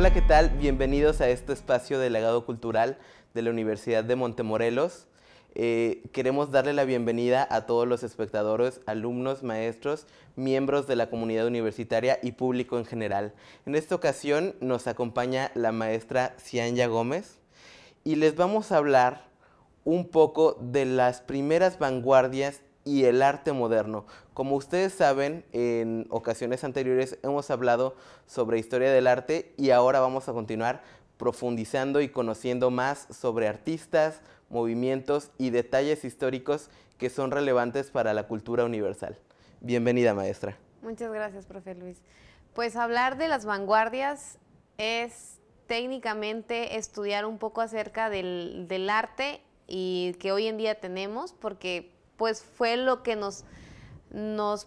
Hola, ¿qué tal? Bienvenidos a este espacio del legado cultural de la Universidad de Montemorelos. Eh, queremos darle la bienvenida a todos los espectadores, alumnos, maestros, miembros de la comunidad universitaria y público en general. En esta ocasión nos acompaña la maestra Cianya Gómez y les vamos a hablar un poco de las primeras vanguardias y el arte moderno, como ustedes saben, en ocasiones anteriores hemos hablado sobre historia del arte y ahora vamos a continuar profundizando y conociendo más sobre artistas, movimientos y detalles históricos que son relevantes para la cultura universal. Bienvenida, maestra. Muchas gracias, profe Luis. Pues hablar de las vanguardias es técnicamente estudiar un poco acerca del, del, arte y que hoy en día tenemos, porque pues fue lo que nos nos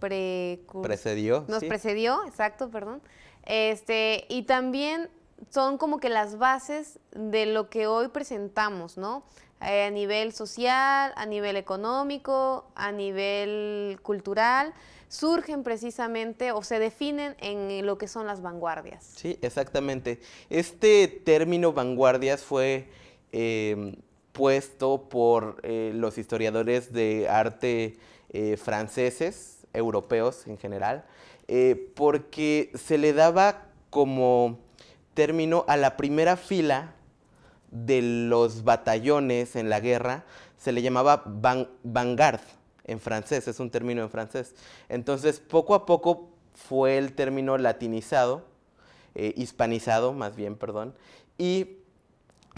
precedió. Nos precedió, exacto, perdón. Este, y también son como que las bases de lo que hoy presentamos, ¿no? Eh, a nivel social, a nivel económico, a nivel cultural, surgen precisamente o se definen en lo que son las vanguardias. Sí, exactamente. Este término vanguardias fue eh, puesto por eh, los historiadores de arte eh, franceses, europeos en general, eh, porque se le daba como término a la primera fila de los batallones en la guerra, se le llamaba vanguard en francés, es un término en francés. Entonces, poco a poco fue el término latinizado, eh, hispanizado más bien, perdón, y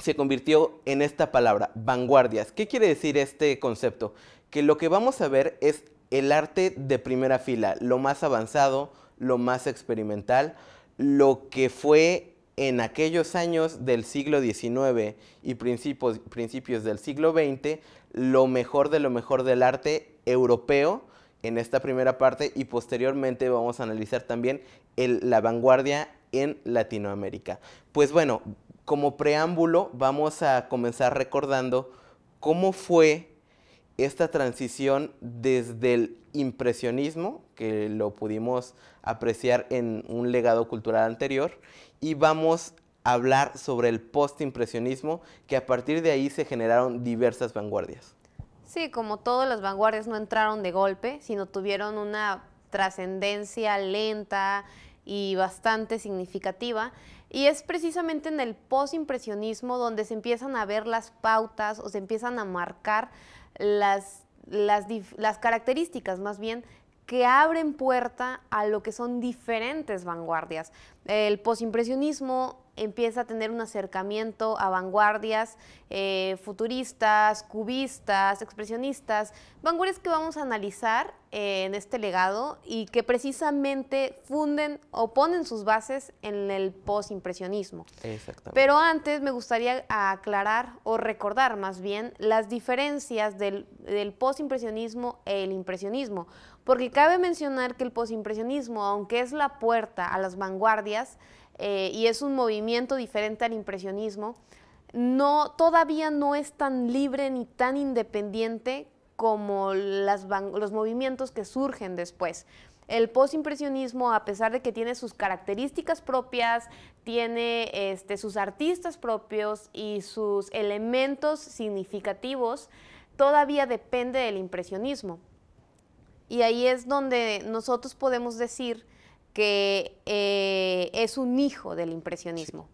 se convirtió en esta palabra, vanguardias. ¿Qué quiere decir este concepto? que lo que vamos a ver es el arte de primera fila, lo más avanzado, lo más experimental, lo que fue en aquellos años del siglo XIX y principios, principios del siglo XX, lo mejor de lo mejor del arte europeo en esta primera parte y posteriormente vamos a analizar también la vanguardia en Latinoamérica. Pues bueno, como preámbulo vamos a comenzar recordando cómo fue esta transición desde el impresionismo, que lo pudimos apreciar en un legado cultural anterior, y vamos a hablar sobre el postimpresionismo, que a partir de ahí se generaron diversas vanguardias. Sí, como todas las vanguardias no entraron de golpe, sino tuvieron una trascendencia lenta y bastante significativa. Y es precisamente en el postimpresionismo donde se empiezan a ver las pautas o se empiezan a marcar las, las, características más bien que abren puerta a lo que son diferentes vanguardias. El posimpresionismo empieza a tener un acercamiento a vanguardias eh, futuristas, cubistas, expresionistas, vanguardias que vamos a analizar eh, en este legado y que precisamente funden o ponen sus bases en el postimpresionismo. Pero antes me gustaría aclarar o recordar más bien las diferencias del, del postimpresionismo e el impresionismo, porque cabe mencionar que el postimpresionismo, aunque es la puerta a las vanguardias, eh, y es un movimiento diferente al impresionismo, no, todavía no es tan libre ni tan independiente como los movimientos que surgen después. El postimpresionismo, a pesar de que tiene sus características propias, tiene este, sus artistas propios y sus elementos significativos, todavía depende del impresionismo. Y ahí es donde nosotros podemos decir que eh, es un hijo del impresionismo.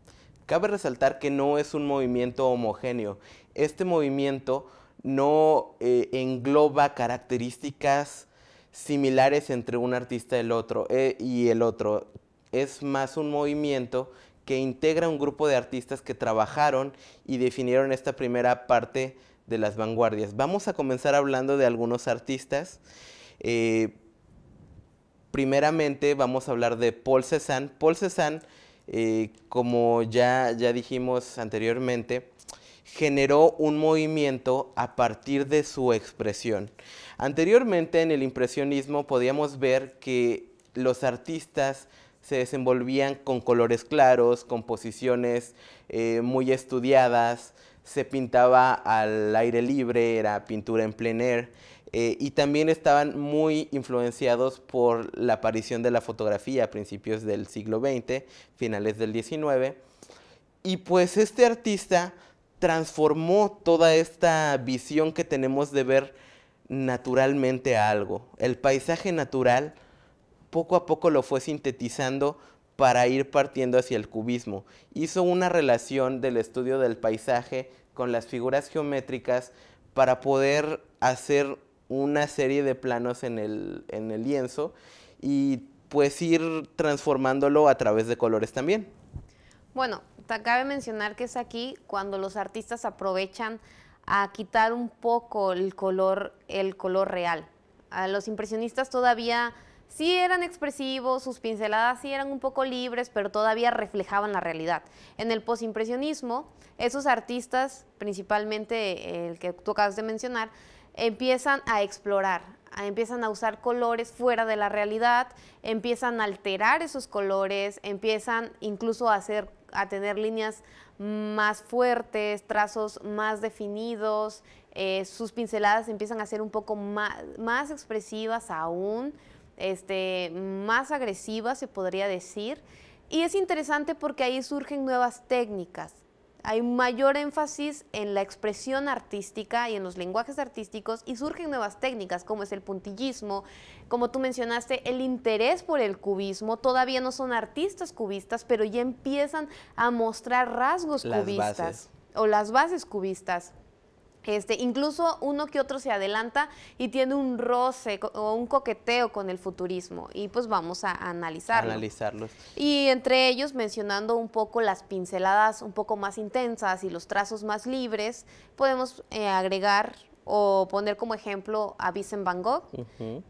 Cabe resaltar que no es un movimiento homogéneo. Este movimiento no eh, engloba características similares entre un artista eh, y el otro. Es más un movimiento que integra un grupo de artistas que trabajaron y definieron esta primera parte de las vanguardias. Vamos a comenzar hablando de algunos artistas. Primeramente vamos a hablar de Paul Cézanne. Paul Cézanne, eh, como ya, dijimos anteriormente, generó un movimiento a partir de su expresión. Anteriormente en el impresionismo podíamos ver que los artistas se desenvolvían con colores claros, composiciones posiciones eh, muy estudiadas, se pintaba al aire libre, era pintura en plein air. Eh, y también estaban muy influenciados por la aparición de la fotografía a principios del siglo XX, finales del XIX. Y pues este artista transformó toda esta visión que tenemos de ver naturalmente a algo. El paisaje natural poco a poco lo fue sintetizando para ir partiendo hacia el cubismo. Hizo una relación del estudio del paisaje con las figuras geométricas para poder hacer una serie de planos en el, lienzo y pues ir transformándolo a través de colores también. Bueno, te cabe mencionar que es aquí cuando los artistas aprovechan a quitar un poco el color, el color real. A los impresionistas todavía sí eran expresivos, sus pinceladas sí eran un poco libres, pero todavía reflejaban la realidad. En el posimpresionismo, esos artistas, principalmente eh, el que tú acabas de mencionar, empiezan a explorar, empiezan a usar colores fuera de la realidad, empiezan a alterar esos colores, empiezan incluso a, hacer, a tener líneas más fuertes, trazos más definidos, eh, sus pinceladas empiezan a ser un poco más, más expresivas aún, este, más agresivas se podría decir. Y es interesante porque ahí surgen nuevas técnicas hay mayor énfasis en la expresión artística y en los lenguajes artísticos y surgen nuevas técnicas como es el puntillismo, como tú mencionaste, el interés por el cubismo, todavía no son artistas cubistas, pero ya empiezan a mostrar rasgos cubistas o las bases cubistas. Este, incluso uno que otro se adelanta y tiene un roce o un coqueteo con el futurismo. Y pues vamos a analizarlo. analizarlos. Y entre ellos mencionando un poco las pinceladas un poco más intensas y los trazos más libres, podemos eh, agregar o poner como ejemplo a Vincent Van Gogh,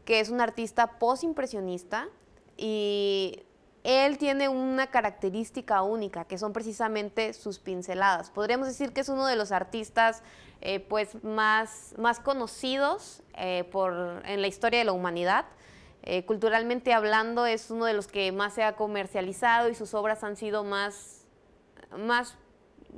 que es un artista postimpresionista y él tiene una característica única, que son precisamente sus pinceladas. Podríamos decir que es uno de los artistas eh, pues más, más conocidos eh, por, en la historia de la humanidad. Eh, culturalmente hablando, es uno de los que más se ha comercializado y sus obras han sido más, más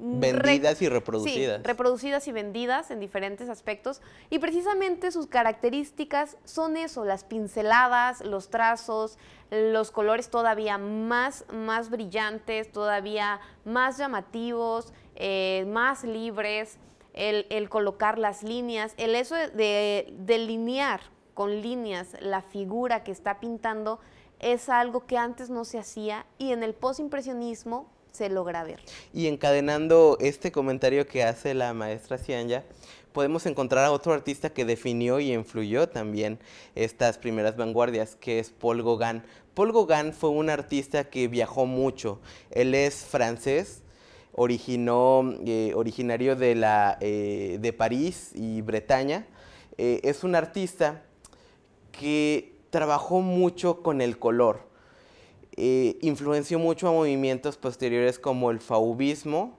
Mm, vendidas y reproducidas. Sí, reproducidas y vendidas en diferentes aspectos. Y precisamente sus características son eso, las pinceladas, los trazos, los colores todavía más, más brillantes, todavía más llamativos, eh, más libres, el, el, colocar las líneas, el eso de delinear con líneas la figura que está pintando es algo que antes no se hacía y en el postimpresionismo se logra ver. Y encadenando este comentario que hace la maestra Cianya, podemos encontrar a otro artista que definió y influyó también estas primeras vanguardias, que es Paul Gauguin. Paul Gauguin fue un artista que viajó mucho. Él es francés, originó, eh, originario de, la, eh, de París y Bretaña. Eh, es un artista que trabajó mucho con el color influenció mucho a movimientos posteriores como el faubismo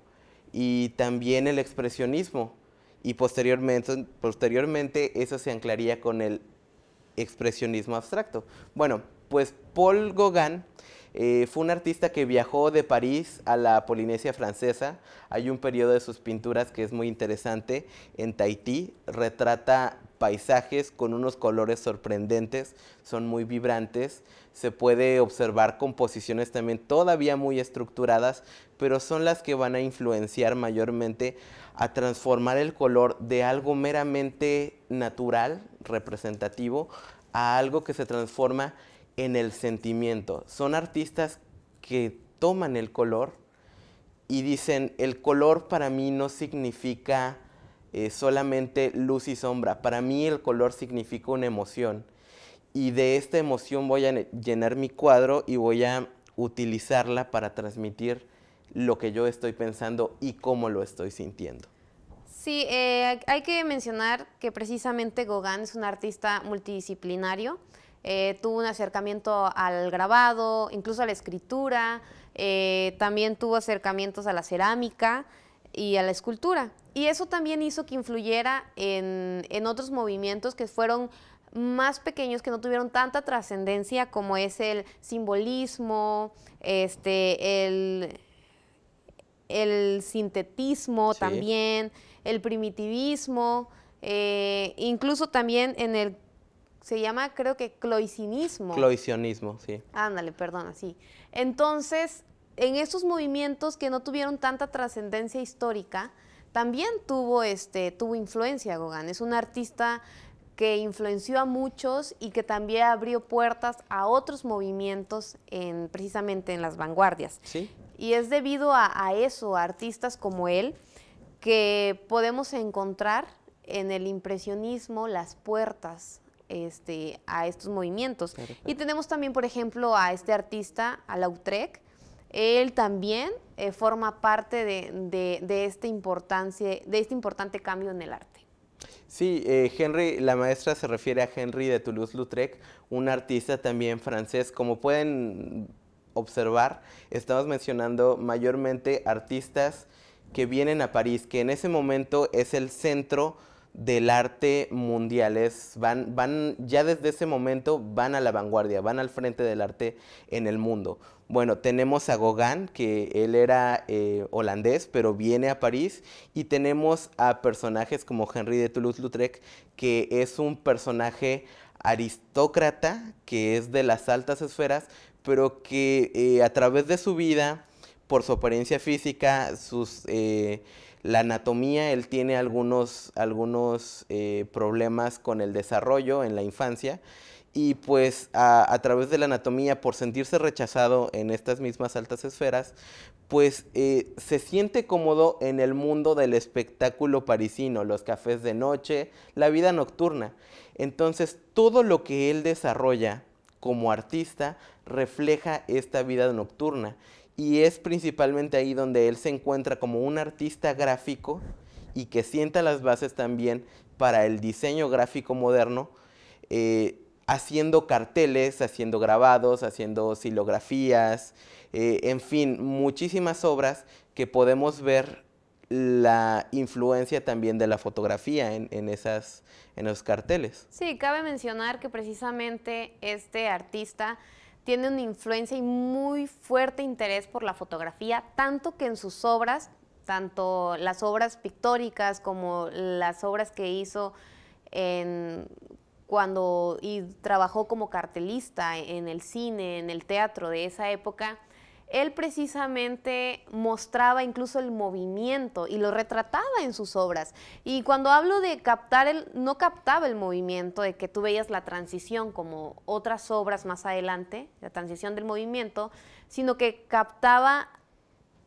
y también el expresionismo. Y posteriormente, posteriormente eso se anclaría con el expresionismo abstracto. Bueno, pues Paul Gauguin eh, fue un artista que viajó de París a la Polinesia francesa. Hay un periodo de sus pinturas que es muy interesante en Tahití. Retrata paisajes con unos colores sorprendentes, son muy vibrantes. Se puede observar composiciones también todavía muy estructuradas, pero son las que van a influenciar mayormente a transformar el color de algo meramente natural, representativo, a algo que se transforma en el sentimiento. Son artistas que toman el color y dicen, el color para mí no significa eh, solamente luz y sombra, para mí el color significa una emoción y de esta emoción voy a llenar mi cuadro y voy a utilizarla para transmitir lo que yo estoy pensando y cómo lo estoy sintiendo. Sí, eh, hay que mencionar que precisamente Gauguin es un artista multidisciplinario. Eh, tuvo un acercamiento al grabado, incluso a la escritura, eh, también tuvo acercamientos a la cerámica y a la escultura. Y eso también hizo que influyera en, otros movimientos que fueron más pequeños que no tuvieron tanta trascendencia como es el simbolismo, este, el, el sintetismo también, el primitivismo, eh, incluso también en el se llama, creo que, cloicinismo. Cloicionismo, sí. Ándale, perdón, sí. Entonces, en esos movimientos que no tuvieron tanta trascendencia histórica, también tuvo, este, tuvo influencia Gauguin. Es un artista que influenció a muchos y que también abrió puertas a otros movimientos en, precisamente en las vanguardias. ¿Sí? Y es debido a, a, eso, a artistas como él, que podemos encontrar en el impresionismo las puertas este, a estos movimientos. Y tenemos también, por ejemplo, a este artista, a Lautrec. Él también eh, forma parte de, este importancia, de este importante cambio en el arte. Sí, eh, Henry, la maestra se refiere a Henry de Toulouse-Lautrec, un artista también francés. Como pueden observar, estamos mencionando mayormente artistas que vienen a París, que en ese momento es el centro del arte mundial. van, van, ya desde ese momento van a la vanguardia, van al frente del arte en el mundo. Bueno, tenemos a Gauguin, que él era eh, holandés, pero viene a París, y tenemos a personajes como Henri de Toulouse-Lautrec, que es un personaje aristócrata, que es de las altas esferas, pero que eh, a través de su vida, por su apariencia física, sus... Eh, la anatomía, él tiene algunos, algunos eh, problemas con el desarrollo en la infancia y pues a, través de la anatomía, por sentirse rechazado en estas mismas altas esferas, pues eh, se siente cómodo en el mundo del espectáculo parisino, los cafés de noche, la vida nocturna. Entonces todo lo que él desarrolla como artista refleja esta vida nocturna y es principalmente ahí donde él se encuentra como un artista gráfico y que sienta las bases también para el diseño gráfico moderno, eh, haciendo carteles, haciendo grabados, haciendo silografías, eh, en fin, muchísimas obras que podemos ver la influencia también de la fotografía en, en esas, en los carteles. Sí, cabe mencionar que precisamente este artista tiene una influencia y muy fuerte interés por la fotografía, tanto que en sus obras, tanto las obras pictóricas como las obras que hizo cuando y trabajó como cartelista en el cine, en el teatro de esa época, él precisamente mostraba incluso el movimiento y lo retrataba en sus obras. Y cuando hablo de captar, él no captaba el movimiento, de que tú veías la transición como otras obras más adelante, la transición del movimiento, sino que captaba,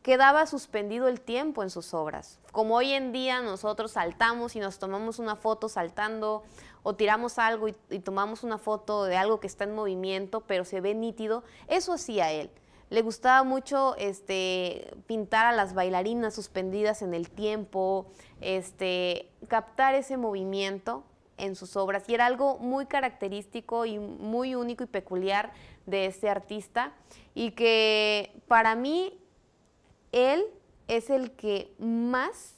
quedaba suspendido el tiempo en sus obras. Como hoy en día nosotros saltamos y nos tomamos una foto saltando o tiramos algo y tomamos una foto de algo que está en movimiento, pero se ve nítido, eso hacía él. Le gustaba mucho este, pintar a las bailarinas suspendidas en el tiempo, este, captar ese movimiento en sus obras. Y era algo muy característico y muy único y peculiar de este artista. Y que para mí, él es el que más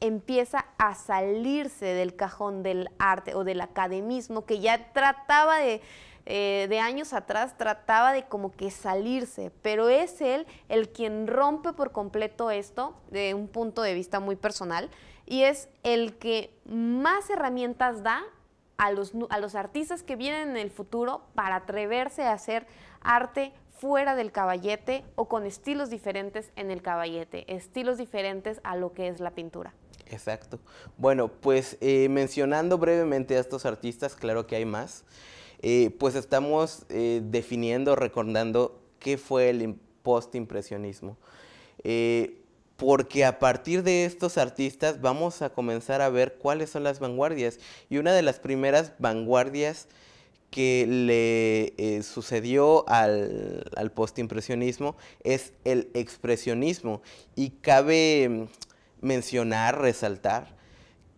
empieza a salirse del cajón del arte o del academismo, que ya trataba de eh, de años atrás trataba de como que salirse, pero es él el quien rompe por completo esto de un punto de vista muy personal y es el que más herramientas da a los, a los artistas que vienen en el futuro para atreverse a hacer arte fuera del caballete o con estilos diferentes en el caballete, estilos diferentes a lo que es la pintura. Exacto. Bueno, pues eh, mencionando brevemente a estos artistas, claro que hay más. Eh, pues estamos eh, definiendo, recordando qué fue el postimpresionismo. Eh, porque a partir de estos artistas vamos a comenzar a ver cuáles son las vanguardias. Y una de las primeras vanguardias que le sucedió al postimpresionismo es el expresionismo. Y cabe mm, mencionar, resaltar,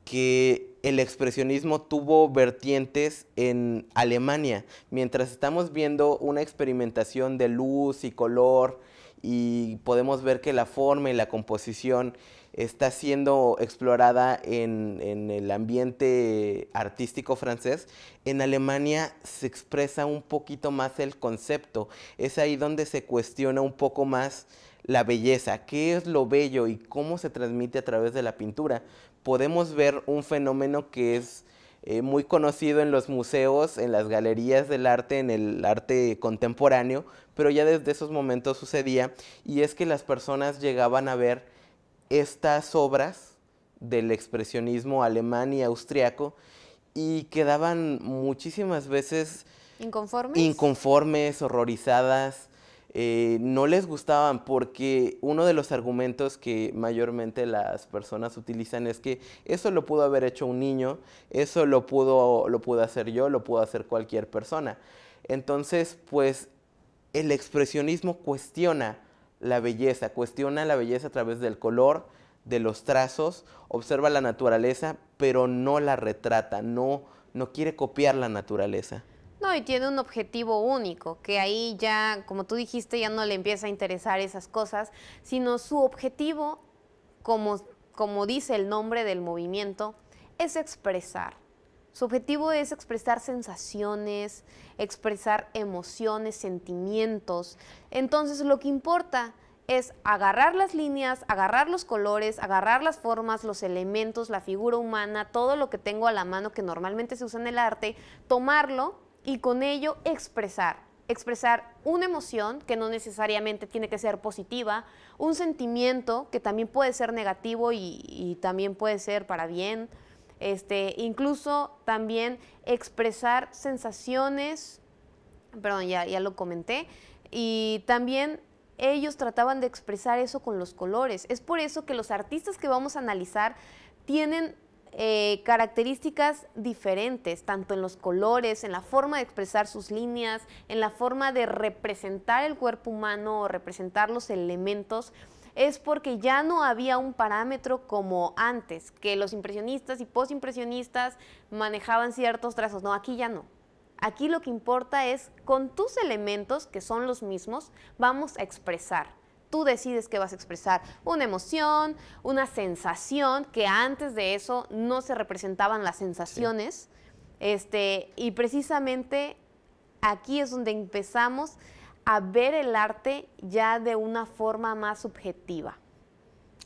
que el expresionismo tuvo vertientes en Alemania. Mientras estamos viendo una experimentación de luz y color y podemos ver que la forma y la composición está siendo explorada en, el ambiente artístico francés, en Alemania se expresa un poquito más el concepto. Es ahí donde se cuestiona un poco más la belleza, qué es lo bello y cómo se transmite a través de la pintura podemos ver un fenómeno que es eh, muy conocido en los museos, en las galerías del arte, en el arte contemporáneo, pero ya desde esos momentos sucedía, y es que las personas llegaban a ver estas obras del expresionismo alemán y austriaco y quedaban muchísimas veces inconformes, inconformes horrorizadas, eh, no les gustaban porque uno de los argumentos que mayormente las personas utilizan es que eso lo pudo haber hecho un niño, eso lo pudo, lo pudo hacer yo, lo pudo hacer cualquier persona. Entonces, pues el expresionismo cuestiona la belleza, cuestiona la belleza a través del color, de los trazos, observa la naturaleza, pero no la retrata, no, no quiere copiar la naturaleza. No, y tiene un objetivo único, que ahí ya, como tú dijiste, ya no le empieza a interesar esas cosas, sino su objetivo, como, como dice el nombre del movimiento, es expresar. Su objetivo es expresar sensaciones, expresar emociones, sentimientos. Entonces lo que importa es agarrar las líneas, agarrar los colores, agarrar las formas, los elementos, la figura humana, todo lo que tengo a la mano que normalmente se usa en el arte, tomarlo y con ello expresar, expresar una emoción que no necesariamente tiene que ser positiva, un sentimiento que también puede ser negativo y, también puede ser para bien, este, incluso también expresar sensaciones, perdón, ya, ya lo comenté, y también ellos trataban de expresar eso con los colores. Es por eso que los artistas que vamos a analizar tienen eh, características diferentes, tanto en los colores, en la forma de expresar sus líneas, en la forma de representar el cuerpo humano o representar los elementos es porque ya no había un parámetro como antes, que los impresionistas y postimpresionistas manejaban ciertos trazos. No, aquí ya no. Aquí lo que importa es con tus elementos, que son los mismos, vamos a expresar. Tú decides que vas a expresar, una emoción, una sensación, que antes de eso no se representaban las sensaciones. Este, y precisamente aquí es donde empezamos a ver el arte ya de una forma más subjetiva.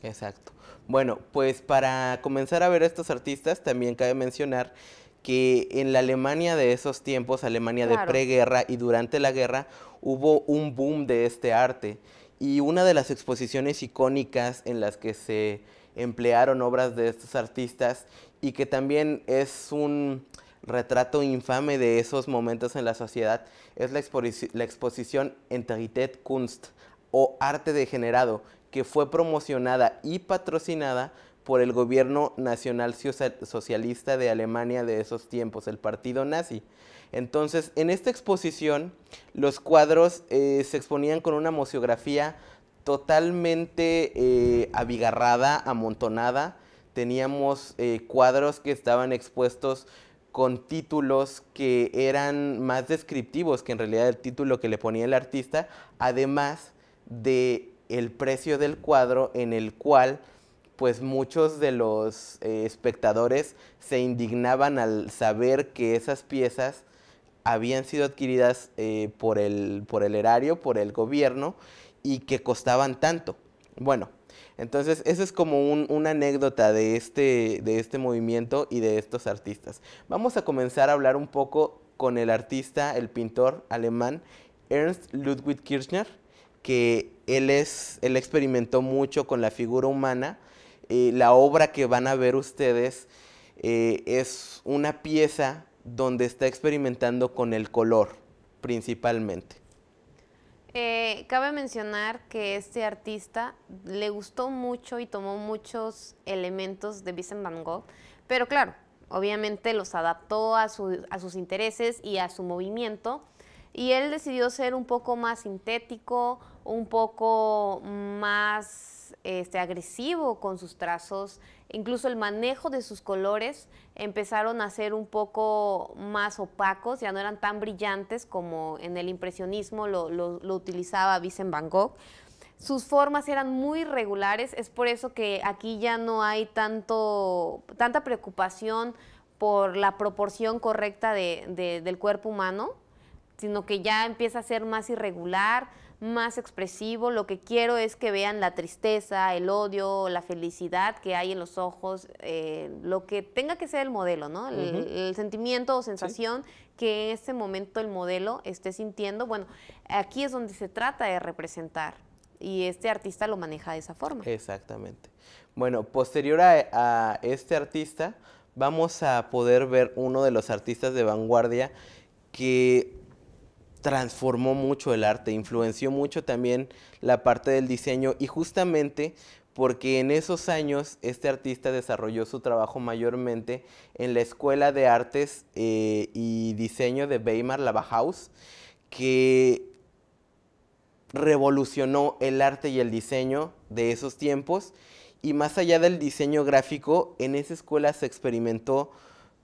Exacto. Bueno, pues para comenzar a ver a estos artistas también cabe mencionar que en la Alemania de esos tiempos, Alemania de preguerra y durante la guerra, hubo un boom de este arte y una de las exposiciones icónicas en las que se emplearon obras de estos artistas y que también es un retrato infame de esos momentos en la sociedad es la, exposición Enterität Kunst o Arte Degenerado, que fue promocionada y patrocinada por el gobierno nacional socialista de Alemania de esos tiempos, el Partido Nazi. Entonces, en esta exposición, los cuadros eh, se exponían con una museografía totalmente eh, abigarrada, amontonada. Teníamos eh, cuadros que estaban expuestos con títulos que eran más descriptivos que en realidad el título que le ponía el artista, además de el precio del cuadro en el cual pues muchos de los espectadores se indignaban al saber que esas piezas habían sido adquiridas eh, por, el, por el erario, por el gobierno, y que costaban tanto. Bueno, entonces, esa es como una anécdota de este, de este movimiento y de estos artistas. Vamos a comenzar a hablar un poco con el artista, el pintor alemán Ernst Ludwig Kirchner, que él, es, él experimentó mucho con la figura humana. Eh, la obra que van a ver ustedes eh, es una pieza donde está experimentando con el color principalmente. Eh, cabe mencionar que este artista le gustó mucho y tomó muchos elementos de Vincent Van Gogh, pero claro, obviamente los adaptó a sus intereses y a su movimiento y él decidió ser un poco más sintético, un poco más este, agresivo con sus trazos, incluso el manejo de sus colores empezaron a ser un poco más opacos, ya no eran tan brillantes como en el impresionismo lo, utilizaba Vincent Van Gogh. Sus formas eran muy regulares, es por eso que aquí ya no hay tanto, tanta preocupación por la proporción correcta del cuerpo humano sino que ya empieza a ser más irregular, más expresivo. Lo que quiero es que vean la tristeza, el odio, la felicidad que hay en los ojos, eh, lo que tenga que ser el modelo, ¿no? El, sentimiento o sensación que en este momento el modelo esté sintiendo. Bueno, aquí es donde se trata de representar y este artista lo maneja de esa forma. Exactamente. Bueno, posterior a este artista, vamos a poder ver uno de los artistas de vanguardia que transformó mucho el arte, influenció mucho también la parte del diseño y justamente porque en esos años este artista desarrolló su trabajo mayormente en la Escuela de Artes eh, y Diseño de Weimar la Bauhaus, que revolucionó el arte y el diseño de esos tiempos y más allá del diseño gráfico, en esa escuela se experimentó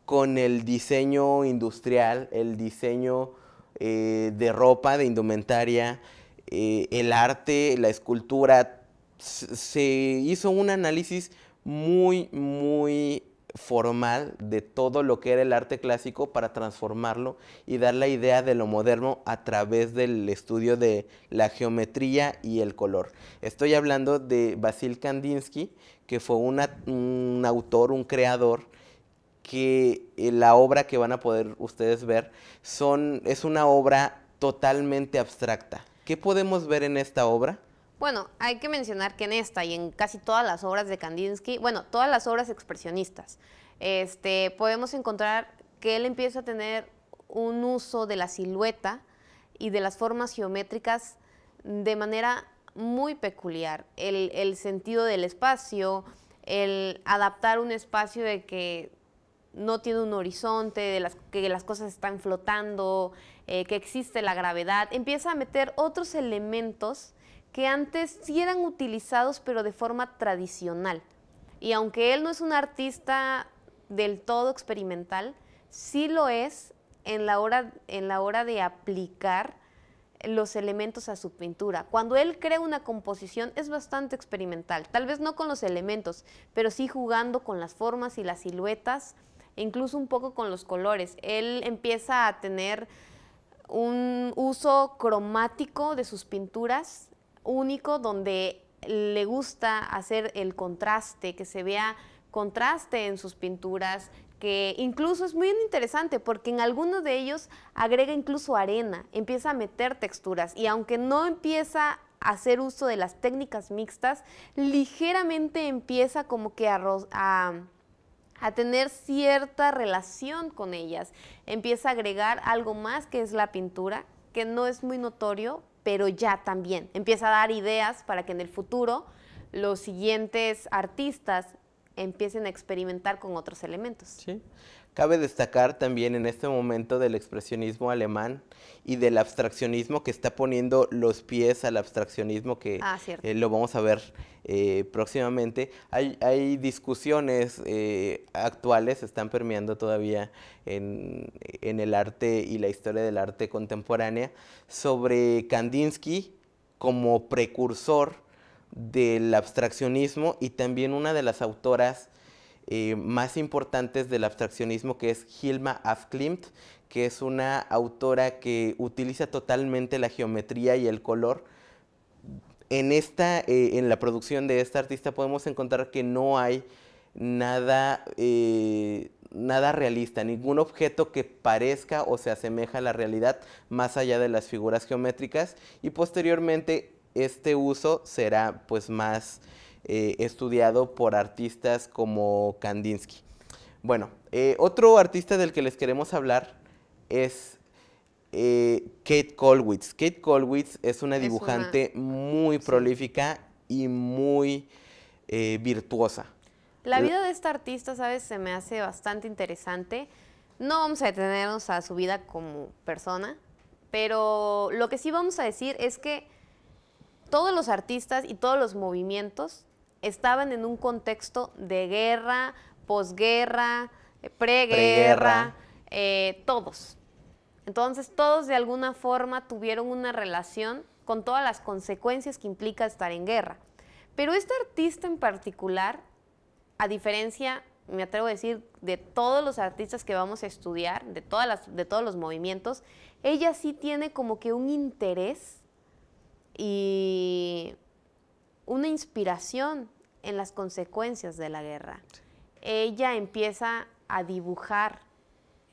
con el diseño industrial, el diseño eh, de ropa, de indumentaria, eh, el arte, la escultura. Se hizo un análisis muy, muy formal de todo lo que era el arte clásico para transformarlo y dar la idea de lo moderno a través del estudio de la geometría y el color. Estoy hablando de Basil Kandinsky, que fue un autor, un creador que eh, la obra que van a poder ustedes ver son, es una obra totalmente abstracta. ¿Qué podemos ver en esta obra? Bueno, hay que mencionar que en esta y en casi todas las obras de Kandinsky, bueno, todas las obras expresionistas, este, podemos encontrar que él empieza a tener un uso de la silueta y de las formas geométricas de manera muy peculiar. El, el sentido del espacio, el adaptar un espacio de que no tiene un horizonte, que las cosas están flotando, eh, que existe la gravedad, empieza a meter otros elementos que antes sí eran utilizados pero de forma tradicional. Y aunque él no es un artista del todo experimental, sí lo es la hora, en la hora de aplicar los elementos a su pintura. Cuando él crea una composición es bastante experimental, tal vez no con los elementos, pero sí jugando con las formas y las siluetas incluso un poco con los colores. Él empieza a tener un uso cromático de sus pinturas único donde le gusta hacer el contraste, que se vea contraste en sus pinturas, que incluso es muy interesante porque en algunos de ellos agrega incluso arena, empieza a meter texturas y aunque no empieza a hacer uso de las técnicas mixtas, ligeramente empieza como que a, a a tener cierta relación con ellas. Empieza a agregar algo más que es la pintura, que no es muy notorio, pero ya también. Empieza a dar ideas para que en el futuro los siguientes artistas empiecen a experimentar con otros elementos. Sí. Cabe destacar también en este momento del expresionismo alemán y del abstraccionismo que está poniendo los pies al abstraccionismo que ah, eh, lo vamos a ver eh, próximamente. Hay, discusiones eh, actuales, están permeando todavía en, en el arte y la historia del arte contemporánea sobre Kandinsky como precursor del abstraccionismo y también una de las autoras eh, más importantes del abstraccionismo, que es Hilma af que es una autora que utiliza totalmente la geometría y el color. En, esta, eh, en la producción de esta artista podemos encontrar que no hay nada, eh, nada realista, ningún objeto que parezca o se asemeja a la realidad más allá de las figuras geométricas y posteriormente este uso será pues más... Eh, estudiado por artistas como Kandinsky. Bueno, eh, otro artista del que les queremos hablar es eh, Kate Colwitz. Kate Colwitz es una dibujante muy prolífica y muy virtuosa. La vida de esta artista, ¿sabes? Se me hace bastante interesante. No vamos a detenernos a su vida como persona, pero lo que sí vamos a decir es que todos los artistas y todos los movimientos estaban en un contexto de guerra, posguerra, eh, preguerra, eh, todos. Entonces todos de alguna forma tuvieron una relación con todas las consecuencias que implica estar en guerra. Pero esta artista en particular, a diferencia, me atrevo a decir, de todos los artistas que vamos a estudiar, de, todas las, de todos los movimientos, ella sí tiene como que un interés y una inspiración en las consecuencias de la guerra. Ella empieza a dibujar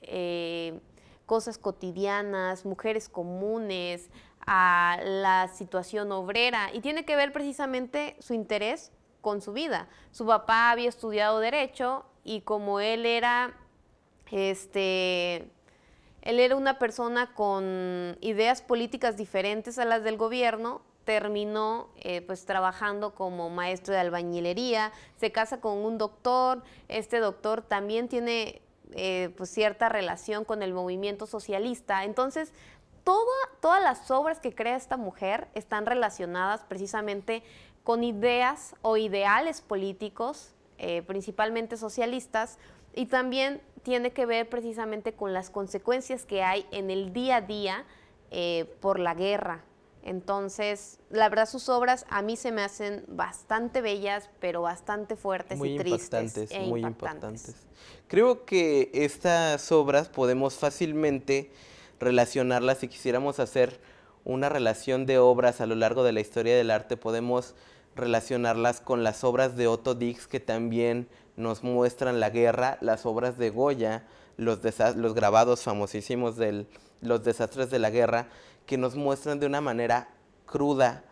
eh, cosas cotidianas, mujeres comunes, a la situación obrera y tiene que ver precisamente su interés con su vida. Su papá había estudiado derecho y como él era este él era una persona con ideas políticas diferentes a las del gobierno, terminó eh, pues trabajando como maestro de albañilería, se casa con un doctor, este doctor también tiene eh, pues, cierta relación con el movimiento socialista, entonces todas las obras que crea esta mujer están relacionadas precisamente con ideas o ideales políticos, eh, principalmente socialistas, y también tiene que ver precisamente con las consecuencias que hay en el día a día por la guerra, entonces, la verdad sus obras a mí se me hacen bastante bellas, pero bastante fuertes y tristes e muy importantes. Creo que estas obras podemos fácilmente relacionarlas si quisiéramos hacer una relación de obras a lo largo de la historia del arte, podemos relacionarlas con las obras de Otto Dix que también nos muestran la guerra, las obras de Goya, los, los grabados famosísimos de los desastres de la guerra que nos muestran de una manera cruda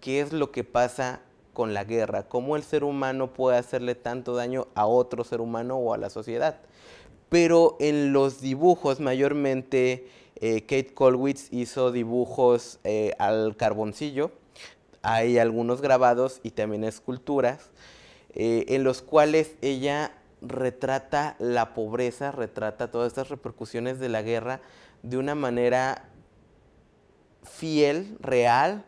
qué es lo que pasa con la guerra, cómo el ser humano puede hacerle tanto daño a otro ser humano o a la sociedad. Pero en los dibujos mayormente eh, Kate Colwitz hizo dibujos eh, al carboncillo, hay algunos grabados y también esculturas, eh, en los cuales ella retrata la pobreza, retrata todas estas repercusiones de la guerra de una manera fiel, real,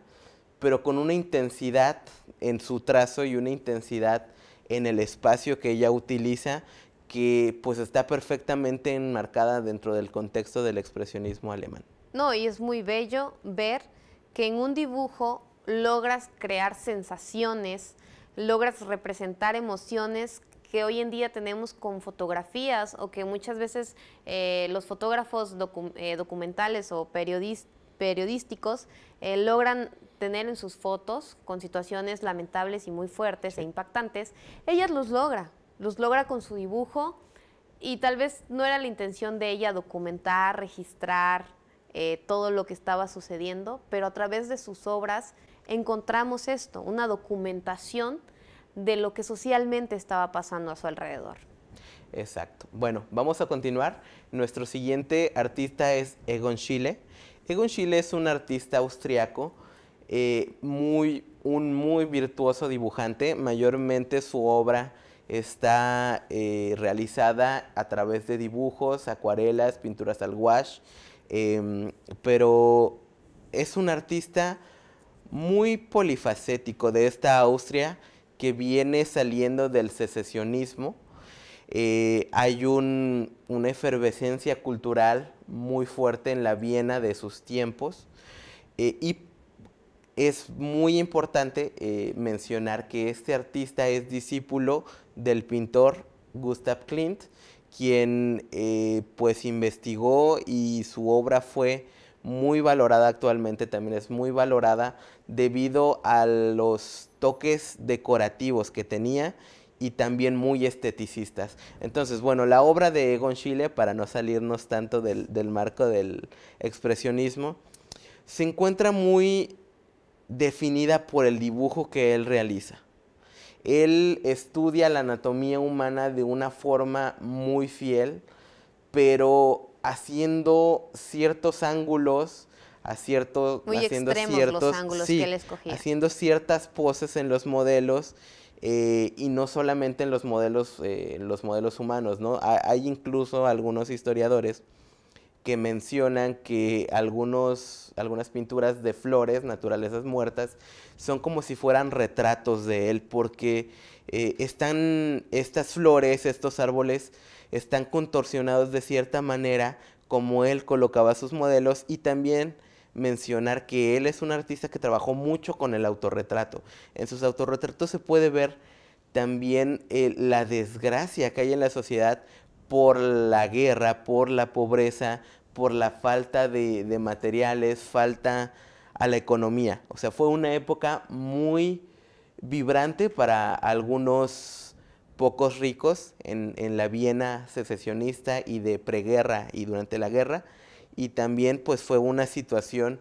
pero con una intensidad en su trazo y una intensidad en el espacio que ella utiliza que pues está perfectamente enmarcada dentro del contexto del expresionismo alemán. No, y es muy bello ver que en un dibujo logras crear sensaciones, logras representar emociones que hoy en día tenemos con fotografías o que muchas veces eh, los fotógrafos eh, documentales o periodistas periodísticos eh, logran tener en sus fotos con situaciones lamentables y muy fuertes e impactantes, ella los logra, los logra con su dibujo y tal vez no era la intención de ella documentar, registrar eh, todo lo que estaba sucediendo, pero a través de sus obras encontramos esto, una documentación de lo que socialmente estaba pasando a su alrededor. Exacto. Bueno, vamos a continuar. Nuestro siguiente artista es Egon Schiele. Hegon Schiele es un artista austriaco, eh, un muy virtuoso dibujante. Mayormente su obra está eh, realizada a través de dibujos, acuarelas, pinturas al wash, em, pero es un artista muy polifacético de esta Austria que viene saliendo del secesionismo eh, hay una efervescencia cultural muy fuerte en la Viena de sus tiempos eh, y es muy importante eh, mencionar que este artista es discípulo del pintor Gustav Klimt, quien pues investigó y su obra fue muy valorada actualmente, también es muy valorada debido a los toques decorativos que tenía y también muy esteticistas. Entonces, bueno, la obra de Egon Schiele, para no salirnos tanto del, marco del expresionismo, se encuentra muy definida por el dibujo que él realiza. Él estudia la anatomía humana de una forma muy fiel, pero haciendo ciertos ángulos, a ciertos haciendo haciendo ciertas poses en los modelos eh, y no solamente en los modelos, eh, los modelos humanos, ¿no? Hay incluso algunos historiadores que mencionan que algunos, algunas pinturas de flores, naturalezas muertas, son como si fueran retratos de él, porque eh, están, estas flores, estos árboles, están contorsionados de cierta manera como él colocaba sus modelos y también mencionar que él es un artista que trabajó mucho con el autorretrato. En sus autorretratos se puede ver también eh, la desgracia que hay en la sociedad por la guerra, por la pobreza, por la falta de, materiales, falta a la economía. O sea, fue una época muy vibrante para algunos pocos ricos en, en la Viena secesionista y de preguerra y durante la guerra y también pues fue una situación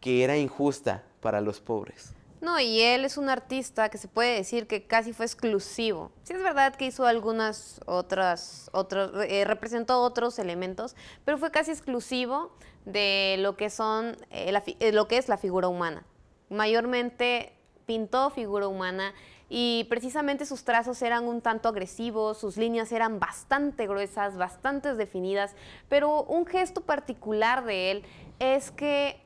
que era injusta para los pobres. No, y él es un artista que se puede decir que casi fue exclusivo. Sí es verdad que hizo algunas otras, otros, eh, representó otros elementos, pero fue casi exclusivo de lo que, son, eh, eh, lo que es la figura humana. Mayormente pintó figura humana y precisamente sus trazos eran un tanto agresivos, sus líneas eran bastante gruesas, bastante definidas, pero un gesto particular de él es que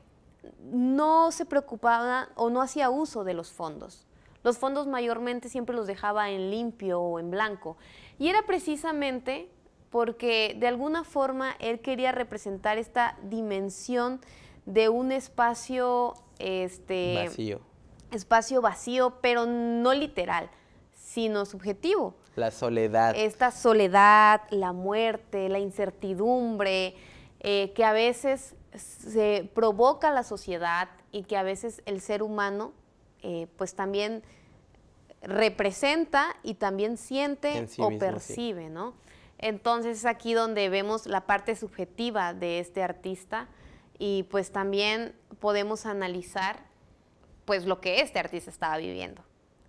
no se preocupaba o no hacía uso de los fondos. Los fondos mayormente siempre los dejaba en limpio o en blanco. Y era precisamente porque de alguna forma él quería representar esta dimensión de un espacio este, vacío espacio vacío, pero no literal, sino subjetivo. La soledad. Esta soledad, la muerte, la incertidumbre, eh, que a veces se provoca la sociedad y que a veces el ser humano eh, pues también representa y también siente o percibe, ¿no? Entonces es aquí donde vemos la parte subjetiva de este artista y pues también podemos analizar pues lo que este artista estaba viviendo,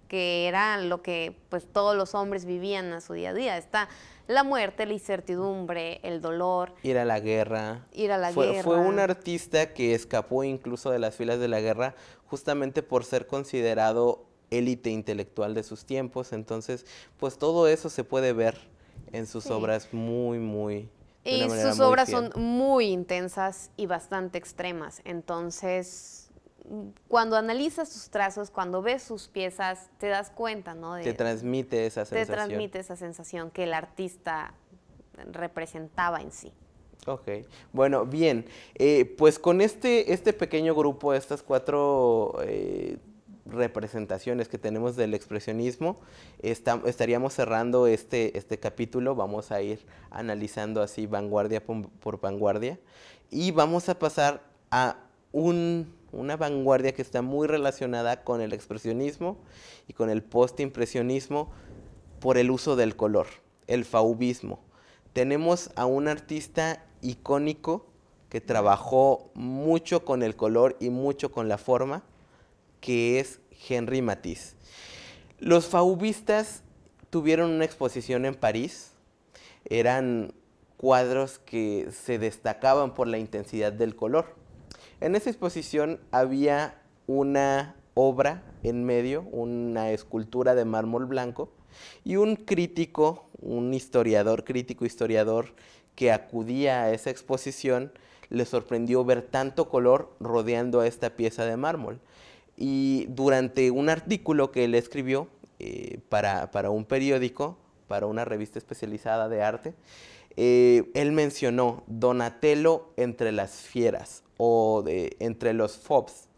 que era lo que pues todos los hombres vivían a su día a día. Está la muerte, la incertidumbre, el dolor. Ir a la guerra. Ir la fue, Fue un artista que escapó incluso de las filas de la guerra justamente por ser considerado élite intelectual de sus tiempos. Entonces, pues todo eso se puede ver en sus obras muy, muy... Y sus obras son muy intensas y bastante extremas. Entonces, cuando analizas sus trazos, cuando ves sus piezas, te das cuenta, ¿no? te transmite esa sensación. Te transmite esa sensación que el artista representaba en sí. Ok, bueno, bien, eh, pues con este, este pequeño grupo, estas cuatro eh, representaciones que tenemos del expresionismo, estaríamos cerrando este, este capítulo, vamos a ir analizando así vanguardia por vanguardia y vamos a pasar a un una vanguardia que está muy relacionada con el expresionismo y con el postimpresionismo por el uso del color, el faubismo. Tenemos a un artista icónico que trabajó mucho con el color y mucho con la forma, que es Henry Matisse. Los faubistas tuvieron una exposición en París. Eran cuadros que se destacaban por la intensidad del color. En esa exposición había una obra en medio, una escultura de mármol blanco, y un crítico, un historiador, crítico historiador que acudía a esa exposición, le sorprendió ver tanto color rodeando a esta pieza de mármol. Y durante un artículo que él escribió eh, para, un periódico, para una revista especializada de arte, eh, él mencionó Donatello entre las fieras o de, entre los FOBs,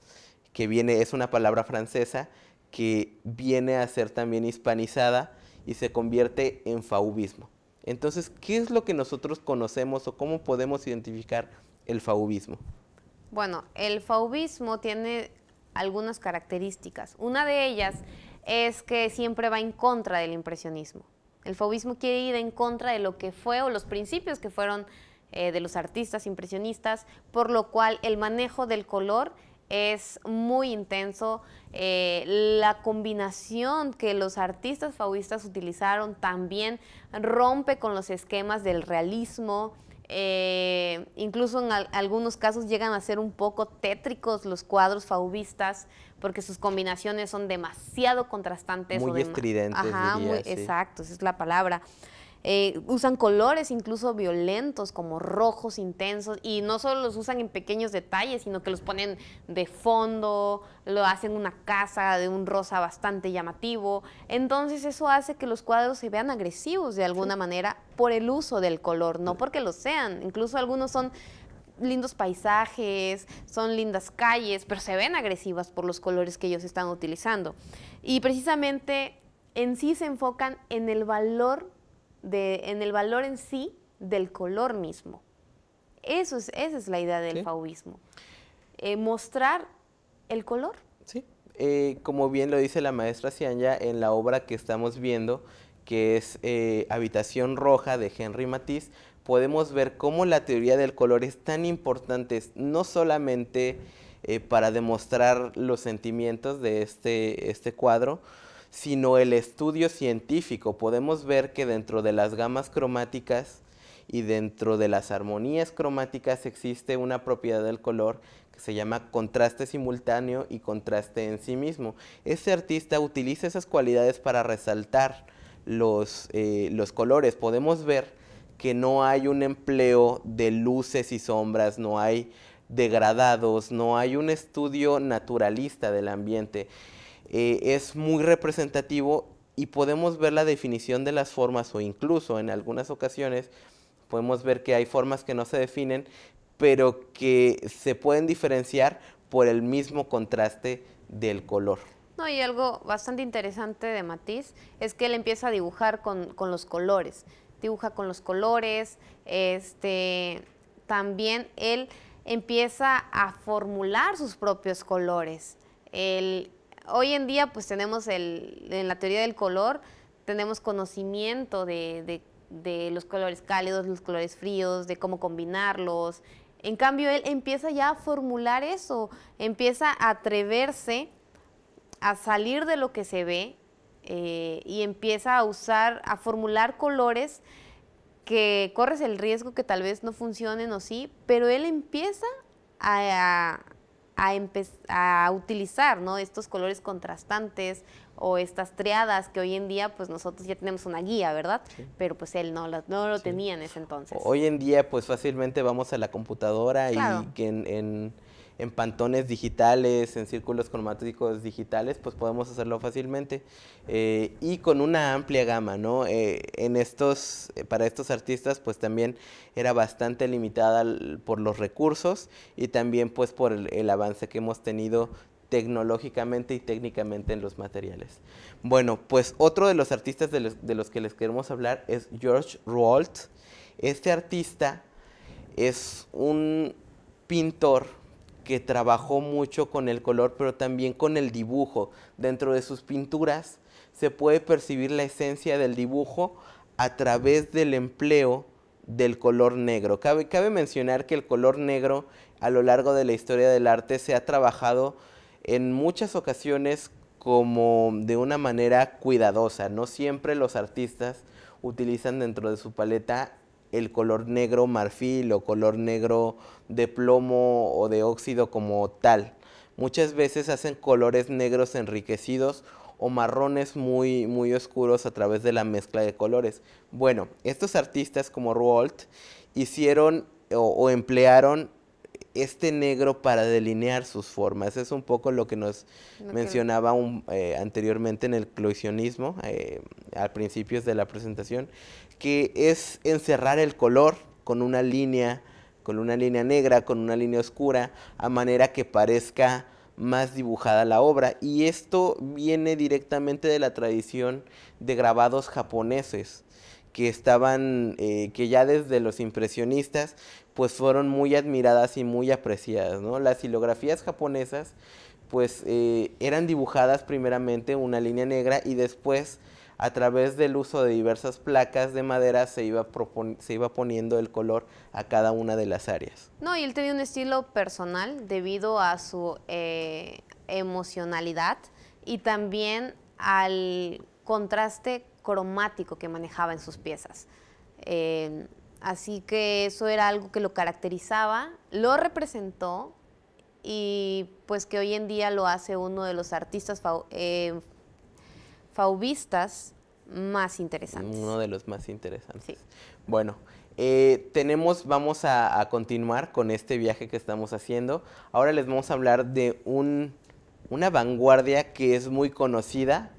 que viene, es una palabra francesa que viene a ser también hispanizada y se convierte en faubismo. Entonces, ¿qué es lo que nosotros conocemos o cómo podemos identificar el faubismo? Bueno, el faubismo tiene algunas características. Una de ellas es que siempre va en contra del impresionismo. El faubismo quiere ir en contra de lo que fue o los principios que fueron eh, de los artistas impresionistas, por lo cual el manejo del color es muy intenso. Eh, la combinación que los artistas fauvistas utilizaron también rompe con los esquemas del realismo. Eh, incluso en algunos casos llegan a ser un poco tétricos los cuadros fauvistas porque sus combinaciones son demasiado contrastantes. Muy estridentes. Ajá, muy, exacto, esa es la palabra. Eh, usan colores incluso violentos como rojos intensos y no solo los usan en pequeños detalles, sino que los ponen de fondo, lo hacen una casa de un rosa bastante llamativo. Entonces eso hace que los cuadros se vean agresivos de alguna manera por el uso del color, no porque lo sean. Incluso algunos son lindos paisajes, son lindas calles, pero se ven agresivas por los colores que ellos están utilizando. Y precisamente en sí se enfocan en el valor de, en el valor en sí del color mismo. Eso es, esa es la idea del fauvismo. Eh, mostrar el color. Sí. Eh, como bien lo dice la maestra Cianya en la obra que estamos viendo, que es eh, Habitación Roja de Henry Matisse, podemos ver cómo la teoría del color es tan importante, no solamente para demostrar los sentimientos de este, este cuadro, sino el estudio científico. Podemos ver que dentro de las gamas cromáticas y dentro de las armonías cromáticas existe una propiedad del color que se llama contraste simultáneo y contraste en sí mismo. Ese artista utiliza esas cualidades para resaltar los eh, colores. Podemos ver que no hay un empleo de luces y sombras, no hay degradados, no hay un estudio naturalista del ambiente. Eh, es muy representativo y podemos ver la definición de las formas o incluso en algunas ocasiones podemos ver que hay formas que no se definen, pero que se pueden diferenciar por el mismo contraste del color. No, y algo bastante interesante de Matisse es que él empieza a dibujar con, los colores. Dibuja con los colores, este, también él empieza a formular sus propios colores. el hoy en día pues tenemos el, en la teoría del color, tenemos conocimiento de, los colores cálidos, los colores fríos, de cómo combinarlos. En cambio, él empieza ya a formular eso, empieza a atreverse a salir de lo que se ve eh, y empieza a usar, a formular colores que corres el riesgo que tal vez no funcionen o sí, pero él empieza a, a, a utilizar ¿no? estos colores contrastantes o estas triadas que hoy en día pues nosotros ya tenemos una guía, ¿verdad? Pero pues él no, no lo tenía en ese entonces. Hoy en día pues fácilmente vamos a la computadora y que en en pantones digitales, en círculos cromáticos digitales, pues podemos hacerlo fácilmente eh, y con una amplia gama, ¿no? Eh, en estos, eh, para estos artistas, pues también era bastante limitada por los recursos y también pues por el, avance que hemos tenido tecnológicamente y técnicamente en los materiales. Bueno, pues otro de los artistas de los, que les queremos hablar es George Rolt. Este artista es un pintor que trabajó mucho con el color, pero también con el dibujo. Dentro de sus pinturas se puede percibir la esencia del dibujo a través del empleo del color negro. Cabe, mencionar que el color negro a lo largo de la historia del arte se ha trabajado en muchas ocasiones como de una manera cuidadosa. No siempre los artistas utilizan dentro de su paleta el color negro marfil o color negro de plomo o de óxido como tal. Muchas veces hacen colores negros enriquecidos o marrones muy, muy oscuros a través de la mezcla de colores. Bueno, estos artistas como rouault hicieron o, emplearon este negro para delinear sus formas. Es un poco lo que nos mencionaba eh, anteriormente en el cloisionismo, eh, al principio de la presentación, que es encerrar el color con una línea, con una línea negra, con una línea oscura, a manera que parezca más dibujada la obra. Y esto viene directamente de la tradición de grabados japoneses que estaban, eh, que ya desde los impresionistas, pues fueron muy admiradas y muy apreciadas, Las silografías japonesas, pues eh, eran dibujadas primeramente una línea negra y después a través del uso de diversas placas de madera se iba, se iba poniendo el color a cada una de las áreas. No, y él tenía un estilo personal debido a su eh, emocionalidad y también al contraste cromático que manejaba en sus piezas. Eh, así que eso era algo que lo caracterizaba, lo representó y pues que hoy en día lo hace uno de los artistas eh, fauvistas más interesantes. Uno de los más interesantes. Bueno, eh, tenemos, vamos a, continuar con este viaje que estamos haciendo. Ahora les vamos a hablar de una vanguardia que es muy conocida,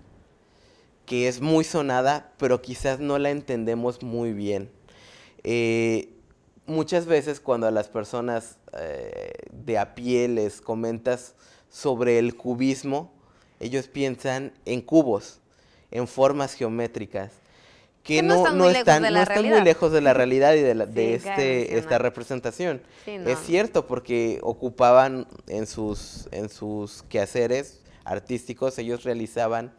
que es muy sonada, pero quizás no la entendemos muy bien. Eh, muchas veces cuando a las personas eh, de a pie les comentas sobre el cubismo, ellos piensan en cubos en formas geométricas que no, están, muy, lejos de la realidad y de, de este, esta representación. es cierto, porque ocupaban en sus, en sus quehaceres artísticos, ellos realizaban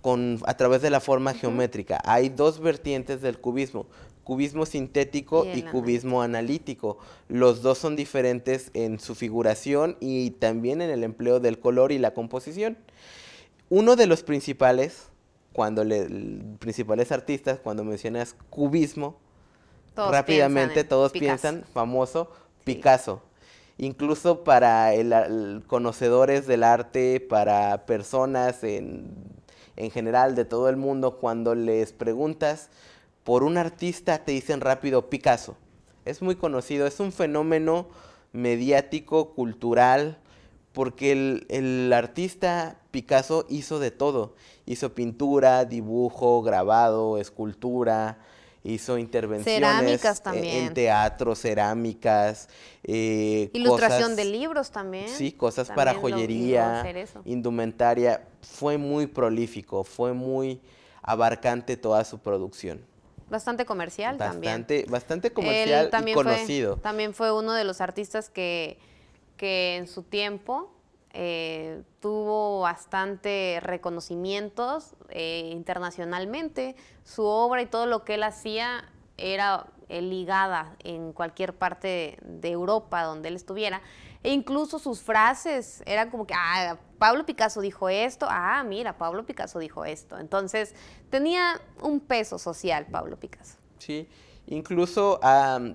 con, a través de la forma geométrica. Hay dos vertientes del cubismo, cubismo sintético y cubismo analítico. Los dos son diferentes en su figuración y también en el empleo del color y la composición. Uno de los principales, cuando principales artistas, cuando mencionas cubismo, rápidamente todos piensan, famoso, Picasso. Incluso para el, conocedores del arte, para personas en, en general de todo el mundo, cuando les preguntas por un artista, te dicen rápido Picasso. Es muy conocido, es un fenómeno mediático, cultural, porque el, artista Picasso hizo de todo. Hizo pintura, dibujo, grabado, escultura, hizo intervenciones cerámicas eh, también. en teatro, cerámicas, eh, ilustración de libros también. Sí, cosas para joyería, indumentaria. Fue muy prolífico, fue muy abarcante toda su producción. Bastante comercial también. Bastante comercial también y conocido. también fue uno de los artistas que que en su tiempo eh, tuvo bastante reconocimientos eh, internacionalmente. Su obra y todo lo que él hacía era eh, ligada en cualquier parte de Europa donde él estuviera. E incluso sus frases eran como que, ah, Pablo Picasso dijo esto, ah, mira, Pablo Picasso dijo esto. Entonces, tenía un peso social Pablo Picasso. Sí, incluso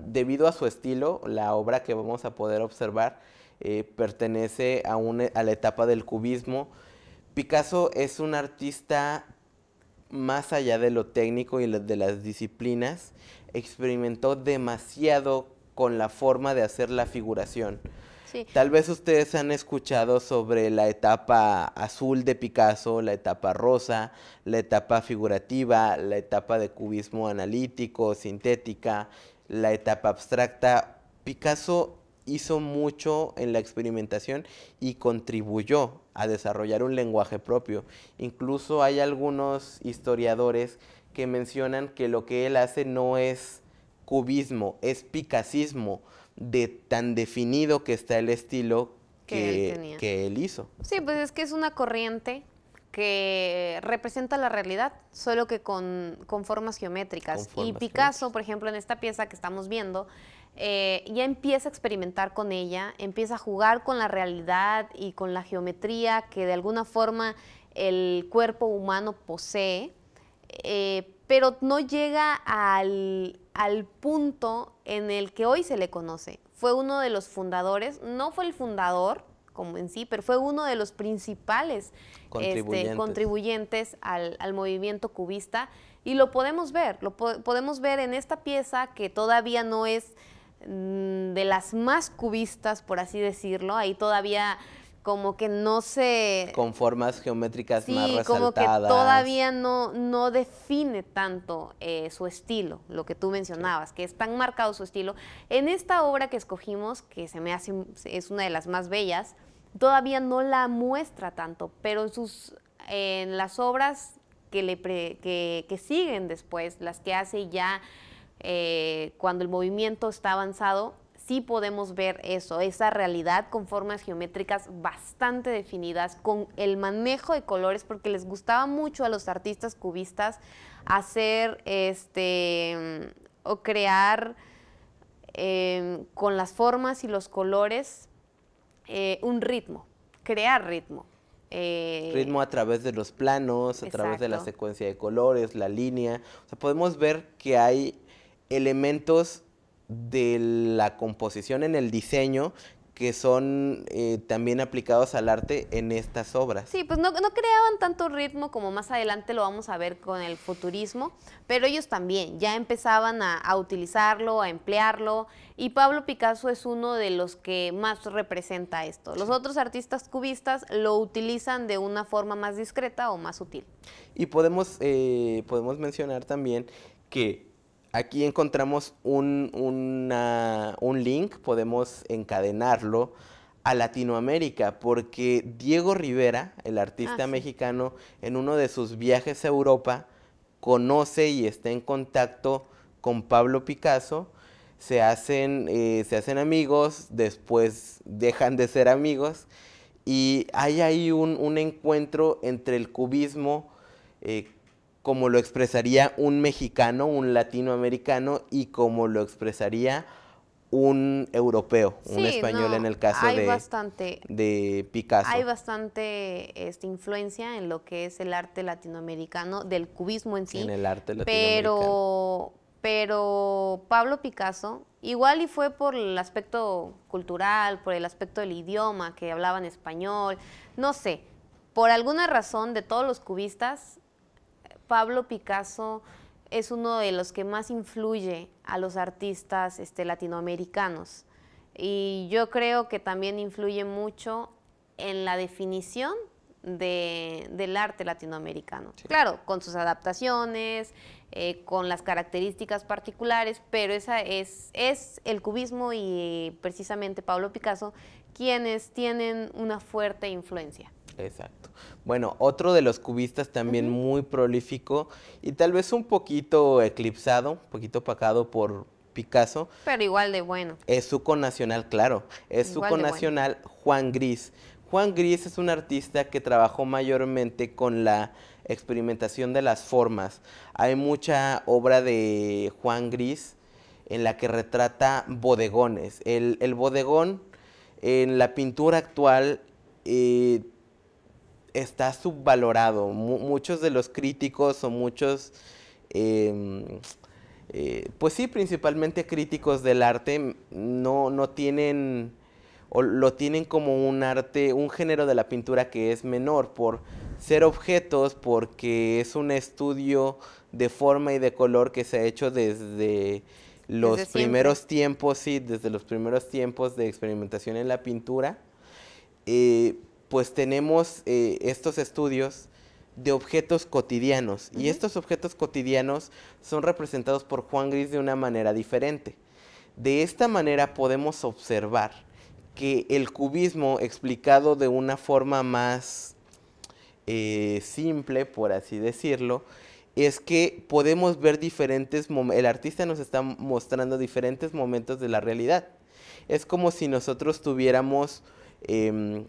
debido a su estilo, la obra que vamos a poder observar eh, pertenece a, a la etapa del cubismo. Picasso es un artista más allá de lo técnico y de las disciplinas, experimentó demasiado con la forma de hacer la figuración. Tal vez ustedes han escuchado sobre la etapa azul de Picasso, la etapa rosa, la etapa figurativa, la etapa de cubismo analítico, sintética, la etapa abstracta. Picasso hizo mucho en la experimentación y contribuyó a desarrollar un lenguaje propio. Incluso hay algunos historiadores que mencionan que lo que él hace no es cubismo, es picasismo de tan definido que está el estilo que, él hizo. Sí, pues es que es una corriente que representa la realidad, solo que con, formas geométricas. y Picasso, por ejemplo, en esta pieza que estamos viendo, eh, ya empieza a experimentar con ella, empieza a jugar con la realidad y con la geometría que de alguna forma el cuerpo humano posee, eh, pero no llega al, punto en el que hoy se le conoce. Fue uno de los fundadores, no fue el fundador, como en sí, pero fue uno de los principales este, contribuyentes, al, movimiento cubista y lo podemos ver, lo podemos ver en esta pieza que todavía no es Mm, de las más cubistas, por así decirlo. Ahí todavía como que no se... Con formas geométricas más resaltadas. como que todavía no, no define tanto eh, su estilo, lo que tú mencionabas, que es tan marcado su estilo. En esta obra que escogimos, que se me hace, es una de las más bellas, todavía no la muestra tanto, pero en, sus, en las obras que, le que siguen después, las que hace ya eh, cuando el movimiento está avanzado, sí podemos ver eso, esa realidad con formas geométricas bastante definidas, con el manejo de colores, porque les gustaba mucho a los artistas cubistas hacer este o crear em, con las formas y los colores eh, un ritmo, crear ritmo. Eh. ritmo a través de los planos, a través de la secuencia de colores, la línea. O sea, podemos ver que hay elementos de la composición en el diseño que son eh, también aplicados al arte en estas obras. Sí, pues no, creaban tanto ritmo como más adelante lo vamos a ver con el futurismo, pero ellos también ya empezaban a, utilizarlo, a emplearlo, y Pablo Picasso es uno de los que más representa esto. Los otros artistas cubistas lo utilizan de una forma más discreta o más sutil. Y podemos, eh, podemos mencionar también que aquí encontramos un, link, podemos encadenarlo a Latinoamérica, porque Diego Rivera, el artista ah, mexicano, en uno de sus viajes a Europa, conoce y está en contacto con Pablo Picasso, se hacen, eh, se hacen amigos, después dejan de ser amigos, y hay ahí un, un encuentro entre el cubismo eh, como lo expresaría un mexicano, un latinoamericano y como lo expresaría un europeo, un español en el caso de, bastante, de Picasso. Hay bastante este, influencia en lo que es el arte latinoamericano, del cubismo en sí. En el arte latinoamericano. Pero, pero Pablo Picasso, igual y fue por el aspecto cultural, por el aspecto del idioma, que hablaban español, no sé, por alguna razón de todos los cubistas, Pablo Picasso es uno de los que más influye a los artistas este, latinoamericanos. Y yo creo que también influye mucho en la definición del arte latinoamericano. Claro, con sus adaptaciones, eh, con las características particulares, pero esa es, es el cubismo y eh, precisamente Pablo Picasso quienes tienen una fuerte influencia. Exacto. Bueno, otro de los cubistas también muy prolífico y tal vez un poquito eclipsado, un poquito opacado por Picasso. Pero igual de bueno. Es su nacional, claro. Es su con nacional Juan Gris. Juan Gris es un artista que trabajó mayormente con la experimentación de las formas. Hay mucha obra de Juan Gris en la que retrata bodegones. El, bodegón en la pintura actual eh, está subvalorado. muchos de los críticos o muchos, em, eh, pues sí, principalmente críticos del arte, no, no tienen o lo tienen como un arte, un género de la pintura que es menor por ser objetos, porque es un estudio de forma y de color que se ha hecho desde los primeros tiempos, sí, desde los primeros tiempos de experimentación en la pintura. Eh, pues tenemos eh, estos estudios de objetos cotidianos. Y estos objetos cotidianos son representados por Juan Gris de una manera diferente. De esta manera podemos observar que el cubismo explicado de una forma más eh, simple, por así decirlo, es que podemos ver diferentes, el artista nos está mostrando diferentes momentos de la realidad. Es como si nosotros tuviéramos em,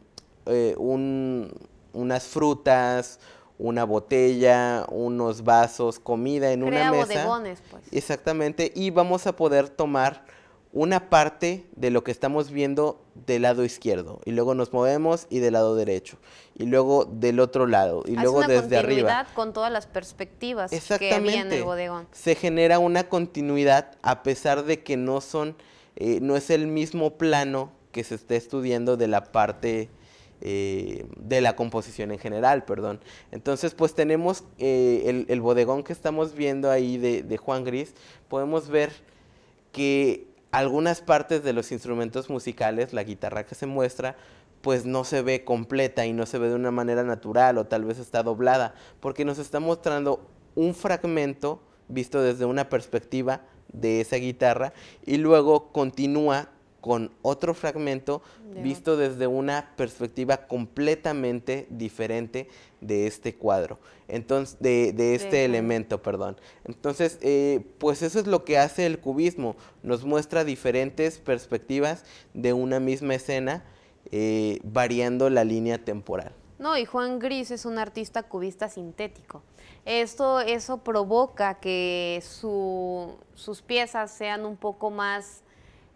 eh, un, unas frutas, una botella, unos vasos, comida en una mesa. Bodegones, pues. Exactamente, y vamos a poder tomar una parte de lo que estamos viendo del lado izquierdo y luego nos movemos y del lado derecho y luego del otro lado y luego desde continuidad arriba con todas las perspectivas Exactamente. que bodegón se genera una continuidad a pesar de que no son eh, no es el mismo plano que se está estudiando de la parte eh, de la composición en general, perdón. Entonces, pues tenemos eh, el, bodegón que estamos viendo ahí de, de Juan Gris, podemos ver que algunas partes de los instrumentos musicales, la guitarra que se muestra, pues no se ve completa y no se ve de una manera natural o tal vez está doblada, porque nos está mostrando un fragmento visto desde una perspectiva de esa guitarra y luego continúa con otro fragmento visto desde una perspectiva completamente diferente de este cuadro, entonces, de, este elemento, perdón. Entonces, eh, pues eso es lo que hace el cubismo, nos muestra diferentes perspectivas de una misma escena, eh, variando la línea temporal. No, y Juan Gris es un artista cubista sintético. Esto, eso provoca que sus piezas sean un poco más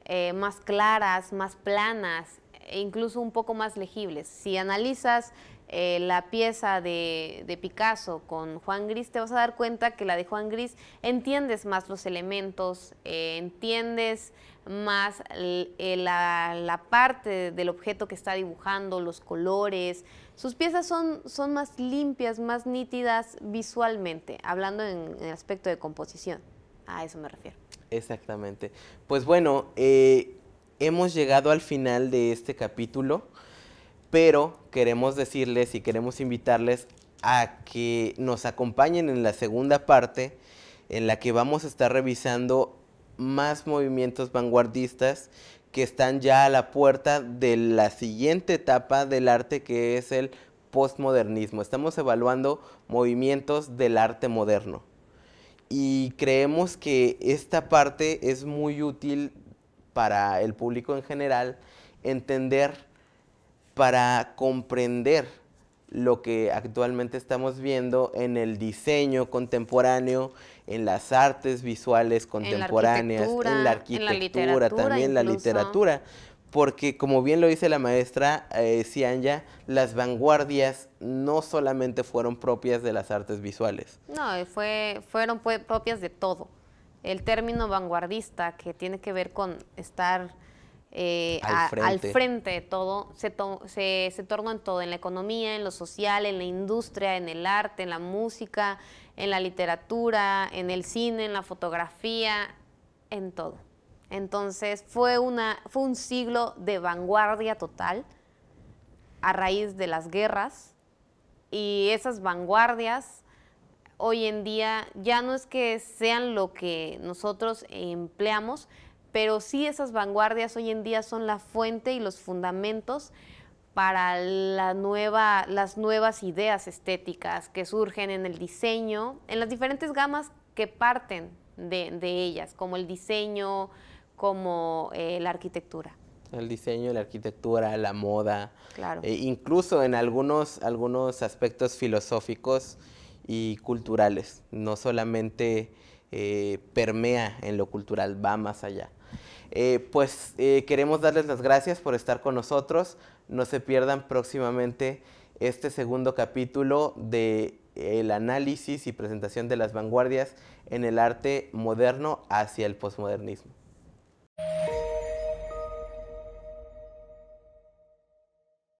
eh, más claras, más planas, e incluso un poco más legibles. Si analizas eh, la pieza de, Picasso con Juan Gris, te vas a dar cuenta que la de Juan Gris entiendes más los elementos, eh, entiendes más la, la, parte del objeto que está dibujando, los colores. Sus piezas son, son más limpias, más nítidas visualmente, hablando en el aspecto de composición. A eso me refiero. Exactamente. Pues bueno, eh, hemos llegado al final de este capítulo, pero queremos decirles y queremos invitarles a que nos acompañen en la segunda parte, en la que vamos a estar revisando más movimientos vanguardistas que están ya a la puerta de la siguiente etapa del arte que es el postmodernismo. Estamos evaluando movimientos del arte moderno y creemos que esta parte es muy útil para el público en general entender para comprender lo que actualmente estamos viendo en el diseño contemporáneo, en las artes visuales contemporáneas, en la arquitectura, también la literatura, porque como bien lo dice la maestra eh, Cianya, las vanguardias no solamente fueron propias de las artes visuales. No, fue, fueron propias de todo. El término vanguardista, que tiene que ver con estar eh, al, frente. de todo, se tornó en todo, en la economía, en lo social, en la industria, en el arte, en la música, en la literatura, en el cine, en la fotografía, en todo. Entonces fue, una, fue un siglo de vanguardia total a raíz de las guerras y esas vanguardias hoy en día ya no es que sean lo que nosotros empleamos, pero sí esas vanguardias hoy en día son la fuente y los fundamentos para nueva, las nuevas ideas estéticas que surgen en el diseño, en las diferentes gamas que parten de ellas, como el diseño, como eh, la arquitectura. El diseño, la arquitectura, la moda, claro. Eh, incluso en algunos, algunos aspectos filosóficos y culturales, no solamente eh, permea en lo cultural, va más allá. pues queremos darles las gracias por estar con nosotros, no se pierdan próximamente este segundo capítulo de el análisis y presentación de las vanguardias en el arte moderno hacia el posmodernismo.